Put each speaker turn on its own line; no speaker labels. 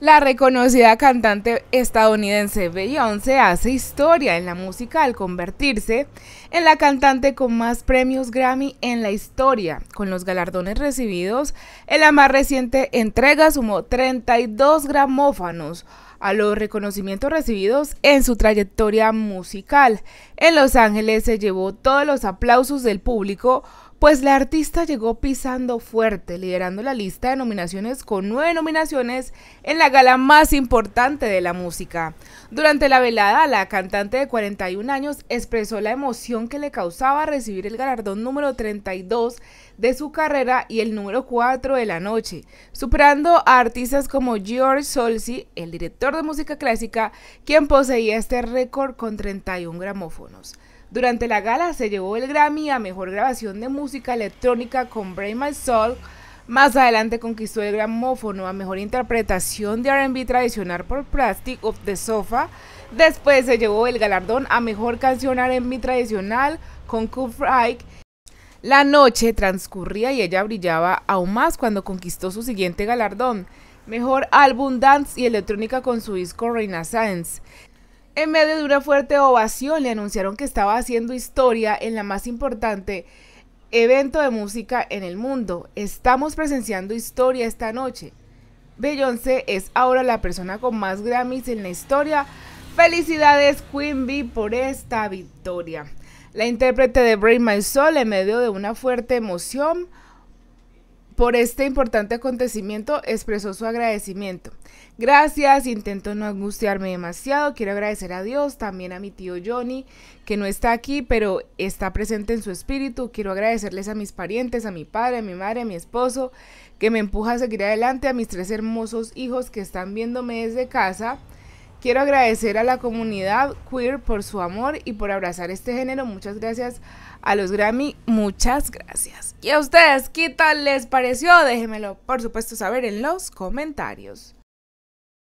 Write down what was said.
La reconocida cantante estadounidense Beyoncé hace historia en la música al convertirse en la cantante con más premios Grammy en la historia. Con los galardones recibidos, en la más reciente entrega sumó 32 gramófanos a los reconocimientos recibidos en su trayectoria musical. En Los Ángeles se llevó todos los aplausos del público pues la artista llegó pisando fuerte, liderando la lista de nominaciones con nueve nominaciones en la gala más importante de la música. Durante la velada, la cantante de 41 años expresó la emoción que le causaba recibir el galardón número 32 de su carrera y el número 4 de la noche, superando a artistas como George Solsi, el director de música clásica, quien poseía este récord con 31 gramófonos. Durante la gala se llevó el Grammy a Mejor Grabación de Música Electrónica con Brain My Soul. Más adelante conquistó el gramófono a Mejor Interpretación de RB Tradicional por Plastic of the Sofa. Después se llevó el galardón a Mejor Canción R&B Tradicional con Coop La noche transcurría y ella brillaba aún más cuando conquistó su siguiente galardón, Mejor Álbum Dance y Electrónica con su disco Renaissance. En medio de una fuerte ovación le anunciaron que estaba haciendo historia en la más importante evento de música en el mundo. Estamos presenciando historia esta noche. Beyoncé es ahora la persona con más Grammys en la historia. Felicidades Queen Bee por esta victoria. La intérprete de Brain My Soul en medio de una fuerte emoción por este importante acontecimiento expresó su agradecimiento. Gracias, intento no angustiarme demasiado, quiero agradecer a Dios, también a mi tío Johnny, que no está aquí, pero está presente en su espíritu. Quiero agradecerles a mis parientes, a mi padre, a mi madre, a mi esposo, que me empuja a seguir adelante, a mis tres hermosos hijos que están viéndome desde casa Quiero agradecer a la comunidad queer por su amor y por abrazar este género. Muchas gracias a los Grammy. Muchas gracias. Y a ustedes, ¿qué tal les pareció? Déjenmelo, por supuesto, saber en los comentarios.